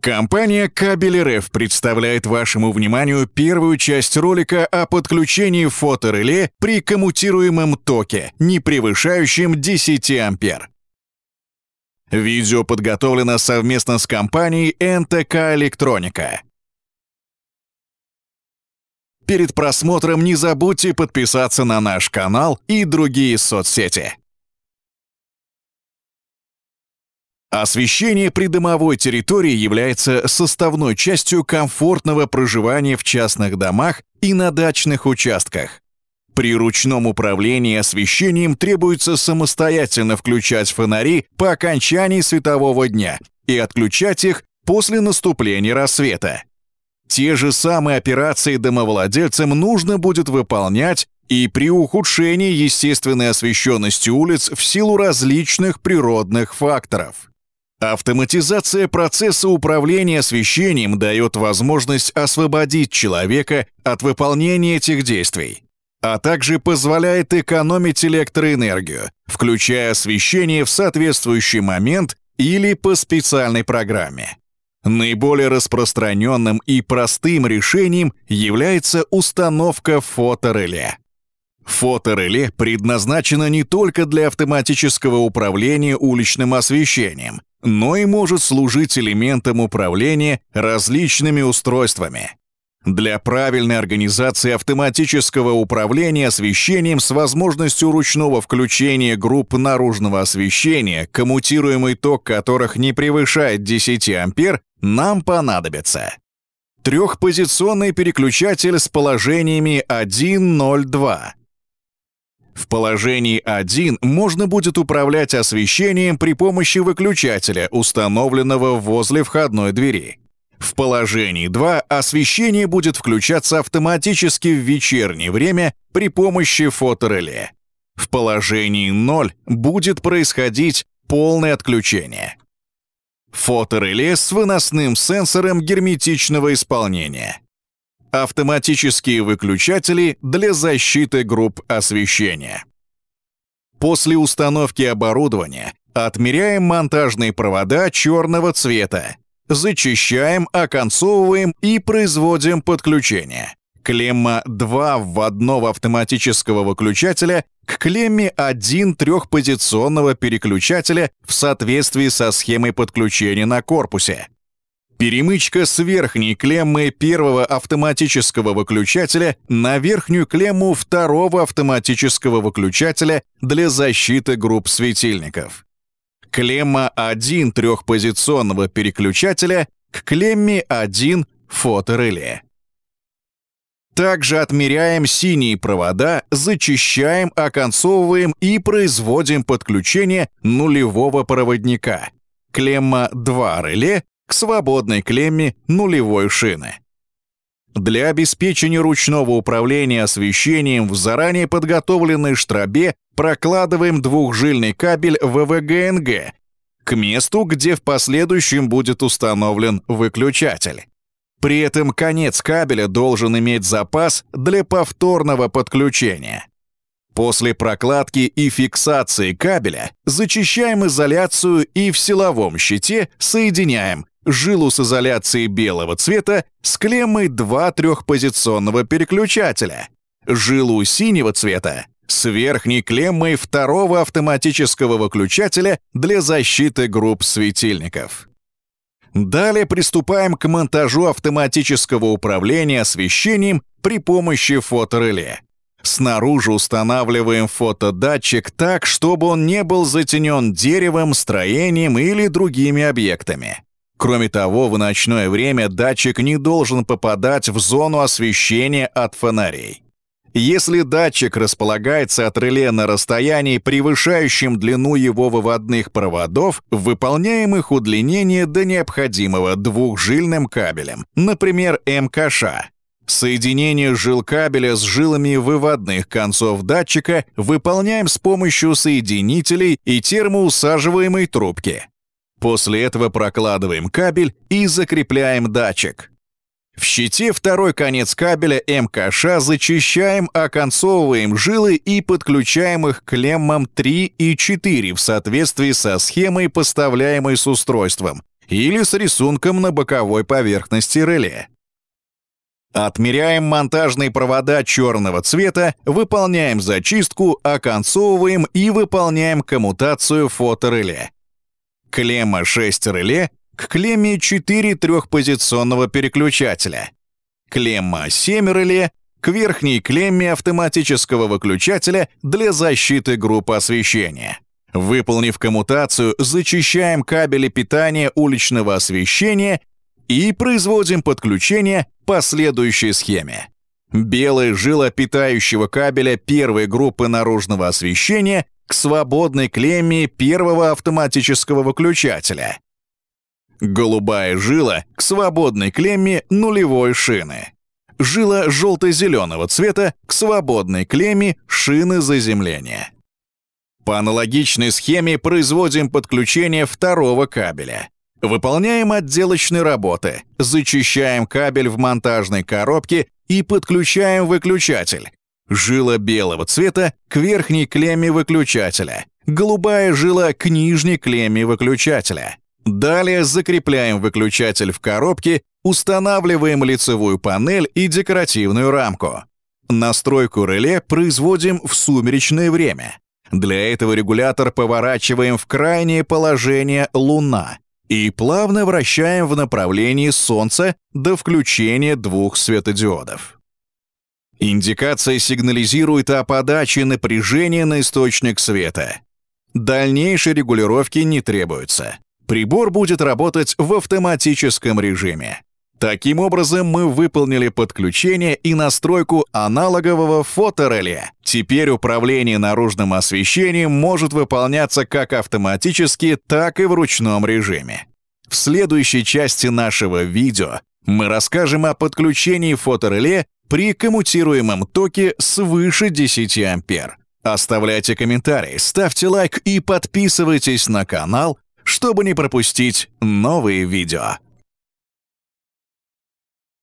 Компания Кабель РФ представляет вашему вниманию первую часть ролика о подключении фотореле при коммутируемом токе, не превышающем 10 ампер. Видео подготовлено совместно с компанией НТК «Электроника». Перед просмотром не забудьте подписаться на наш канал и другие соцсети. Освещение придомовой территории является составной частью комфортного проживания в частных домах и на дачных участках. При ручном управлении освещением требуется самостоятельно включать фонари по окончании светового дня и отключать их после наступления рассвета. Те же самые операции домовладельцам нужно будет выполнять и при ухудшении естественной освещенности улиц в силу различных природных факторов. Автоматизация процесса управления освещением дает возможность освободить человека от выполнения этих действий, а также позволяет экономить электроэнергию, включая освещение в соответствующий момент или по специальной программе. Наиболее распространенным и простым решением является установка фотореле. Фотореле предназначено не только для автоматического управления уличным освещением, но и может служить элементом управления различными устройствами. Для правильной организации автоматического управления освещением с возможностью ручного включения групп наружного освещения, коммутируемый ток которых не превышает 10 ампер, нам понадобится трехпозиционный переключатель с положениями 1, 0, 2, в положении 1 можно будет управлять освещением при помощи выключателя, установленного возле входной двери. В положении 2 освещение будет включаться автоматически в вечернее время при помощи фотореле. В положении 0 будет происходить полное отключение. Фотореле с выносным сенсором герметичного исполнения автоматические выключатели для защиты групп освещения. После установки оборудования отмеряем монтажные провода черного цвета, зачищаем, оконцовываем и производим подключение. Клемма 2 вводного автоматического выключателя к клемме 1 трехпозиционного переключателя в соответствии со схемой подключения на корпусе. Перемычка с верхней клеммы первого автоматического выключателя на верхнюю клемму второго автоматического выключателя для защиты групп светильников. Клемма 1 трехпозиционного переключателя к клемме 1 фотореле. Также отмеряем синие провода, зачищаем, оконцовываем и производим подключение нулевого проводника. Клемма 2 реле к свободной клемме нулевой шины. Для обеспечения ручного управления освещением в заранее подготовленной штробе прокладываем двухжильный кабель ВВГНГ к месту, где в последующем будет установлен выключатель. При этом конец кабеля должен иметь запас для повторного подключения. После прокладки и фиксации кабеля зачищаем изоляцию и в силовом щите соединяем жилу с изоляцией белого цвета с клеммой два трехпозиционного переключателя, жилу синего цвета с верхней клеммой второго автоматического выключателя для защиты групп светильников. Далее приступаем к монтажу автоматического управления освещением при помощи фотореле. Снаружи устанавливаем фотодатчик так, чтобы он не был затенен деревом, строением или другими объектами. Кроме того, в ночное время датчик не должен попадать в зону освещения от фонарей. Если датчик располагается от реле на расстоянии, превышающем длину его выводных проводов, в выполняемых удлинение до необходимого двухжильным кабелем, например, МКШ, Соединение жил кабеля с жилами выводных концов датчика выполняем с помощью соединителей и термоусаживаемой трубки. После этого прокладываем кабель и закрепляем датчик. В щите второй конец кабеля МКШ зачищаем, оконцовываем жилы и подключаем их к клеммам 3 и 4 в соответствии со схемой, поставляемой с устройством, или с рисунком на боковой поверхности реле. Отмеряем монтажные провода черного цвета, выполняем зачистку, оконцовываем и выполняем коммутацию фотореле клемма 6 реле к клемме 4 трехпозиционного переключателя, клемма 7 реле к верхней клемме автоматического выключателя для защиты группы освещения. Выполнив коммутацию, зачищаем кабели питания уличного освещения и производим подключение по следующей схеме. Белая жила питающего кабеля первой группы наружного освещения к свободной клемме первого автоматического выключателя. Голубая жила к свободной клемме нулевой шины. Жила желто-зеленого цвета к свободной клемме шины заземления. По аналогичной схеме производим подключение второго кабеля. Выполняем отделочные работы, зачищаем кабель в монтажной коробке и подключаем выключатель, Жила белого цвета к верхней клемме выключателя. Голубая жила к нижней клемме выключателя. Далее закрепляем выключатель в коробке, устанавливаем лицевую панель и декоративную рамку. Настройку реле производим в сумеречное время. Для этого регулятор поворачиваем в крайнее положение «Луна» и плавно вращаем в направлении Солнца до включения двух светодиодов. Индикация сигнализирует о подаче напряжения на источник света. Дальнейшей регулировки не требуется. Прибор будет работать в автоматическом режиме. Таким образом, мы выполнили подключение и настройку аналогового фотореле. Теперь управление наружным освещением может выполняться как автоматически, так и в ручном режиме. В следующей части нашего видео мы расскажем о подключении фотореле при коммутируемом токе свыше 10 ампер. Оставляйте комментарии, ставьте лайк и подписывайтесь на канал, чтобы не пропустить новые видео.